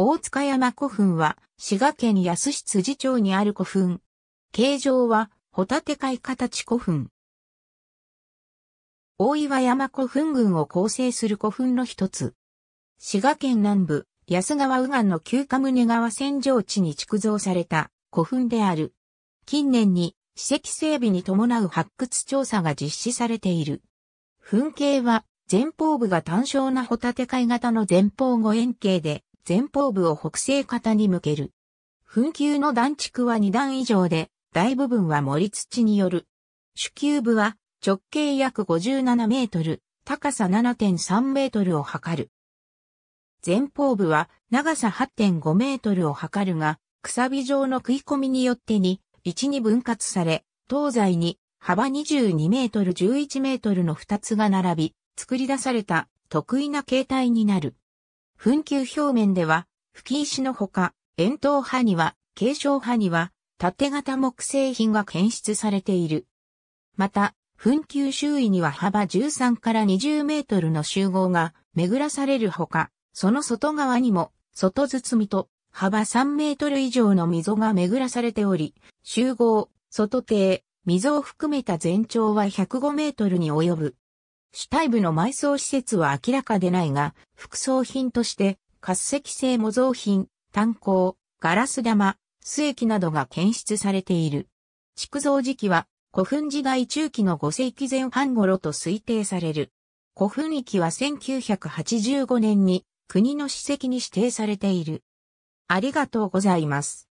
大塚山古墳は、滋賀県安市辻町にある古墳。形状は、ホタテ貝形古墳。大岩山古墳群を構成する古墳の一つ。滋賀県南部、安川右岸の旧家宗川戦場地に築造された古墳である。近年に、史跡整備に伴う発掘調査が実施されている。墳形は、前方部が単焦なホタテ貝型の前方後円形で、前方部を北西方に向ける。墳丘の断築は2段以上で、大部分は盛り土による。主球部は直径約57メートル、高さ7.3メートルを測る。前方部は長さ8.5メートルを測るが、くさび状の食い込みによってに、1に分割され、東西に幅22メートル11メートルの2つが並び、作り出された得意な形態になる。墳丘表面では、吹石のほか、円筒派には、継承派には、縦型木製品が検出されている。また、墳丘周囲には幅13から20メートルの集合が巡らされるほか、その外側にも、外包みと幅3メートル以上の溝が巡らされており、集合、外底、溝を含めた全長は105メートルに及ぶ。主体部の埋葬施設は明らかでないが、副葬品として、活石製模造品、炭鉱、ガラス玉、素液などが検出されている。築造時期は、古墳時代中期の5世紀前半頃と推定される。古墳域は1985年に国の史跡に指定されている。ありがとうございます。